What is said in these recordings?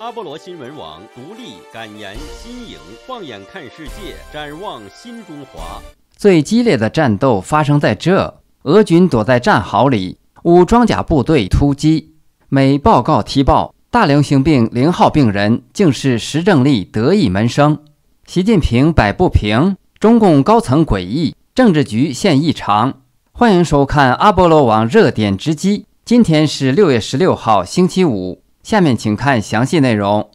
阿波罗新闻网，独立、敢言、新颖，放眼看世界，展望新中华。最激烈的战斗发生在这，俄军躲在战壕里，武装甲部队突击。美报告提报，大流行病零号病人竟是石正丽得意门生。习近平摆不平，中共高层诡异，政治局现异常。欢迎收看阿波罗网热点直击。今天是六月十六号，星期五。下面请看详细内容。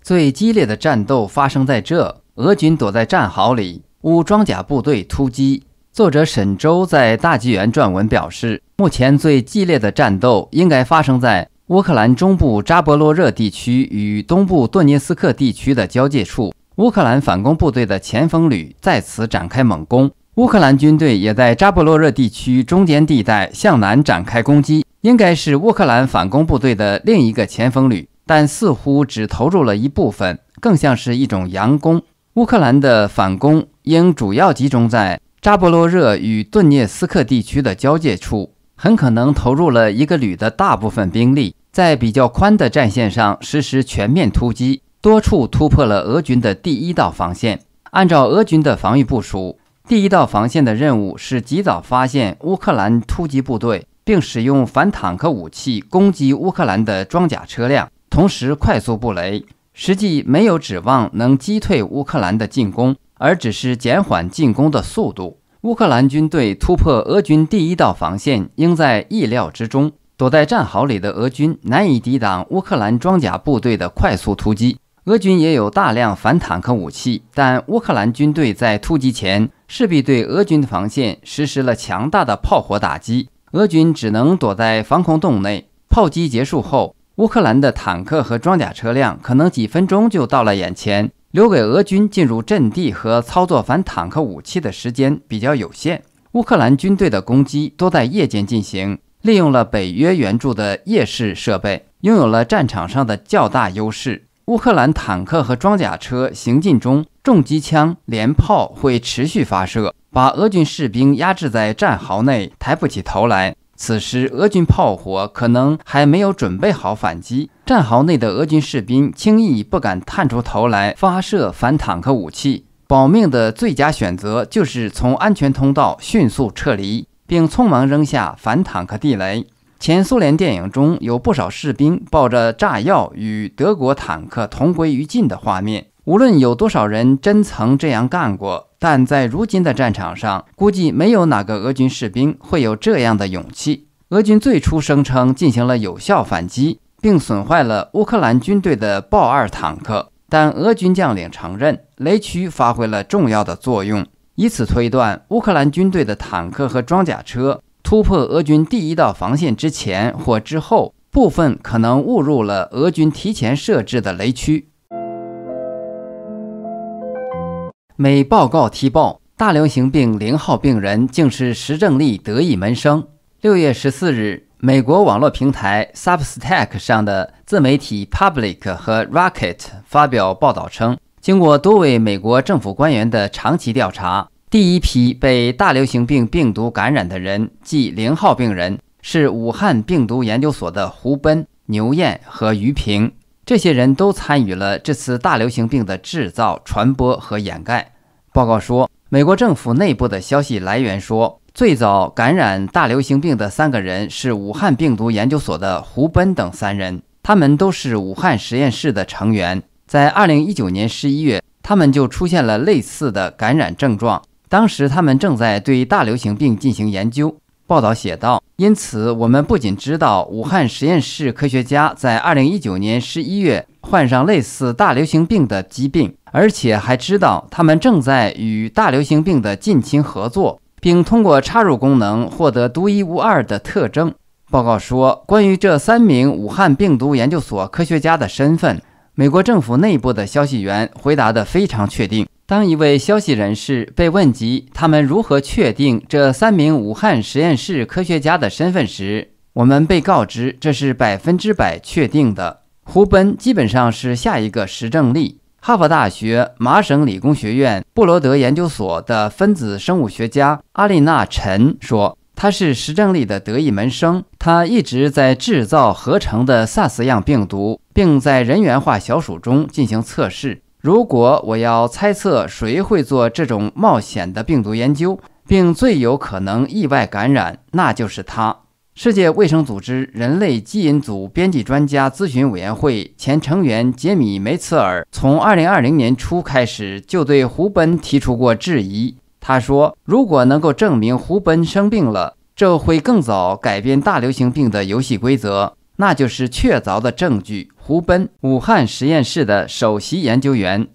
最激烈的战斗发生在这，俄军躲在战壕里，乌装甲部队突击。作者沈周在大纪元撰文表示，目前最激烈的战斗应该发生在乌克兰中部扎波罗热地区与东部顿涅斯克地区的交界处。乌克兰反攻部队的前锋旅在此展开猛攻，乌克兰军队也在扎波罗热地区中间地带向南展开攻击。应该是乌克兰反攻部队的另一个前锋旅，但似乎只投入了一部分，更像是一种佯攻。乌克兰的反攻应主要集中在扎波罗热与顿涅斯克地区的交界处，很可能投入了一个旅的大部分兵力，在比较宽的战线上实施全面突击，多处突破了俄军的第一道防线。按照俄军的防御部署，第一道防线的任务是及早发现乌克兰突击部队。并使用反坦克武器攻击乌克兰的装甲车辆，同时快速布雷，实际没有指望能击退乌克兰的进攻，而只是减缓进攻的速度。乌克兰军队突破俄军第一道防线应在意料之中，躲在战壕里的俄军难以抵挡乌克兰装甲部队的快速突击。俄军也有大量反坦克武器，但乌克兰军队在突击前势必对俄军的防线实施了强大的炮火打击。俄军只能躲在防空洞内。炮击结束后，乌克兰的坦克和装甲车辆可能几分钟就到了眼前，留给俄军进入阵地和操作反坦克武器的时间比较有限。乌克兰军队的攻击多在夜间进行，利用了北约援助的夜视设备，拥有了战场上的较大优势。乌克兰坦克和装甲车行进中，重机枪、连炮会持续发射。把俄军士兵压制在战壕内，抬不起头来。此时，俄军炮火可能还没有准备好反击，战壕内的俄军士兵轻易不敢探出头来发射反坦克武器。保命的最佳选择就是从安全通道迅速撤离，并匆忙扔下反坦克地雷。前苏联电影中有不少士兵抱着炸药与德国坦克同归于尽的画面，无论有多少人真曾这样干过。但在如今的战场上，估计没有哪个俄军士兵会有这样的勇气。俄军最初声称进行了有效反击，并损坏了乌克兰军队的豹二坦克，但俄军将领承认雷区发挥了重要的作用。以此推断，乌克兰军队的坦克和装甲车突破俄军第一道防线之前或之后，部分可能误入了俄军提前设置的雷区。每报告踢爆大流行病零号病人竟是石正丽得意门生。六月十四日，美国网络平台 Substack 上的自媒体 Public 和 Rocket 发表报道称，经过多位美国政府官员的长期调查，第一批被大流行病病毒感染的人，即零号病人，是武汉病毒研究所的胡奔、牛燕和于平。这些人都参与了这次大流行病的制造、传播和掩盖。报告说，美国政府内部的消息来源说，最早感染大流行病的三个人是武汉病毒研究所的胡奔等三人，他们都是武汉实验室的成员。在2019年11月，他们就出现了类似的感染症状，当时他们正在对大流行病进行研究。报道写道，因此我们不仅知道武汉实验室科学家在2019年11月患上类似大流行病的疾病，而且还知道他们正在与大流行病的近亲合作，并通过插入功能获得独一无二的特征。报告说，关于这三名武汉病毒研究所科学家的身份，美国政府内部的消息源回答得非常确定。当一位消息人士被问及他们如何确定这三名武汉实验室科学家的身份时，我们被告知这是百分之百确定的。胡奔基本上是下一个石正丽。哈佛大学、麻省理工学院、布罗德研究所的分子生物学家阿丽娜·陈说：“他是石正丽的得意门生，他一直在制造合成的 SARS 样病毒，并在人源化小鼠中进行测试。”如果我要猜测谁会做这种冒险的病毒研究，并最有可能意外感染，那就是他——世界卫生组织人类基因组编辑专家咨询委员会前成员杰米·梅茨尔。从2020年初开始，就对胡奔提出过质疑。他说：“如果能够证明胡奔生病了，这会更早改变大流行病的游戏规则。”那就是确凿的证据。胡奔，武汉实验室的首席研究员。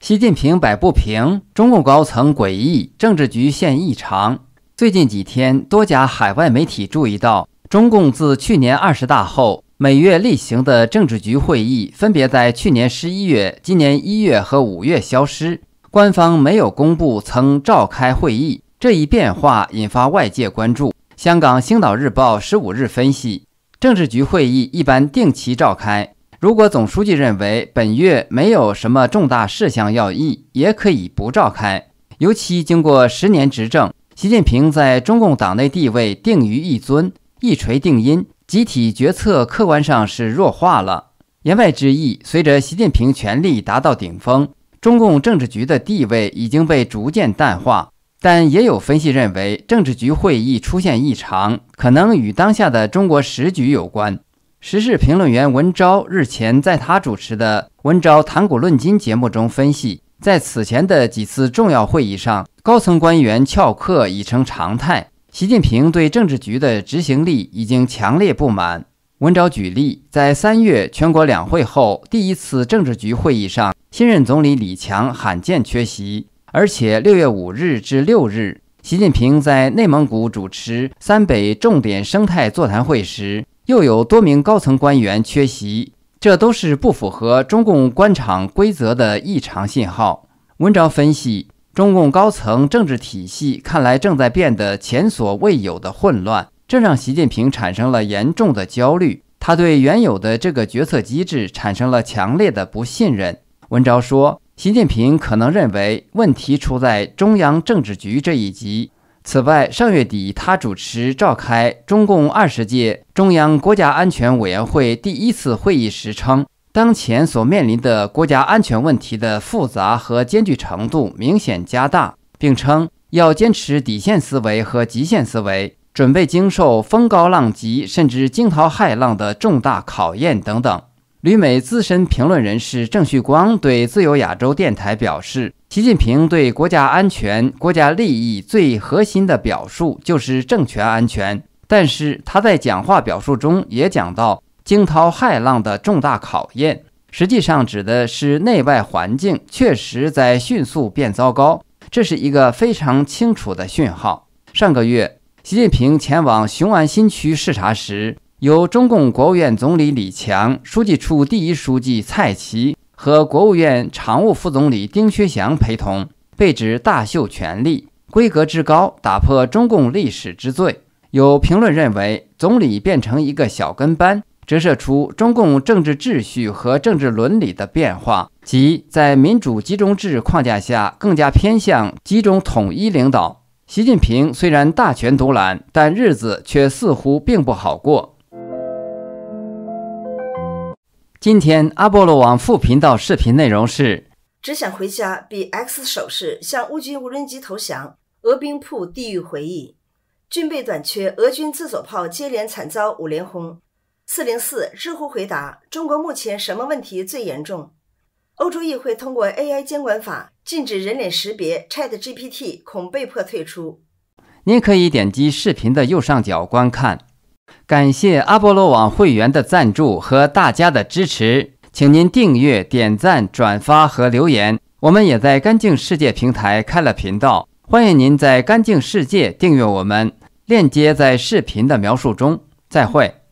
习近平摆不平，中共高层诡异，政治局现异常。最近几天，多家海外媒体注意到，中共自去年二十大后，每月例行的政治局会议分别在去年十一月、今年一月和五月消失，官方没有公布曾召开会议。这一变化引发外界关注。香港《星岛日报》十五日分析，政治局会议一般定期召开，如果总书记认为本月没有什么重大事项要议，也可以不召开。尤其经过十年执政，习近平在中共党内地位定于一尊，一锤定音，集体决策客观上是弱化了。言外之意，随着习近平权力达到顶峰，中共政治局的地位已经被逐渐淡化。但也有分析认为，政治局会议出现异常，可能与当下的中国时局有关。时事评论员文昭日前在他主持的《文昭谈古论今》节目中分析，在此前的几次重要会议上，高层官员翘课已成常态。习近平对政治局的执行力已经强烈不满。文昭举例，在三月全国两会后第一次政治局会议上，新任总理李强罕见缺席。而且，六月五日至六日，习近平在内蒙古主持三北重点生态座谈会时，又有多名高层官员缺席，这都是不符合中共官场规则的异常信号。文章分析，中共高层政治体系看来正在变得前所未有的混乱，这让习近平产生了严重的焦虑，他对原有的这个决策机制产生了强烈的不信任。文章说。习近平可能认为问题出在中央政治局这一级。此外，上月底他主持召开中共二十届中央国家安全委员会第一次会议时称，当前所面临的国家安全问题的复杂和艰巨程度明显加大，并称要坚持底线思维和极限思维，准备经受风高浪急甚至惊涛骇浪的重大考验等等。旅美资深评论人士郑旭光对自由亚洲电台表示：“习近平对国家安全、国家利益最核心的表述就是政权安全。但是他在讲话表述中也讲到，惊涛骇浪的重大考验，实际上指的是内外环境确实在迅速变糟糕，这是一个非常清楚的讯号。上个月，习近平前往雄安新区视察时。”由中共国务院总理李强、书记处第一书记蔡奇和国务院常务副总理丁薛祥陪同，被指大秀权力，规格之高，打破中共历史之最。有评论认为，总理变成一个小跟班，折射出中共政治秩序和政治伦理的变化，即在民主集中制框架下更加偏向集中统一领导。习近平虽然大权独揽，但日子却似乎并不好过。今天阿波罗网副频道视频内容是：只想回家。比 X 手势向乌军无人机投降。俄兵铺地狱回忆。军备短缺，俄军自走炮接连惨遭五连轰。四零四知乎回答：中国目前什么问题最严重？欧洲议会通过 AI 监管法，禁止人脸识别。ChatGPT 恐被迫退出。您可以点击视频的右上角观看。感谢阿波罗网会员的赞助和大家的支持，请您订阅、点赞、转发和留言。我们也在干净世界平台开了频道，欢迎您在干净世界订阅我们，链接在视频的描述中。再会。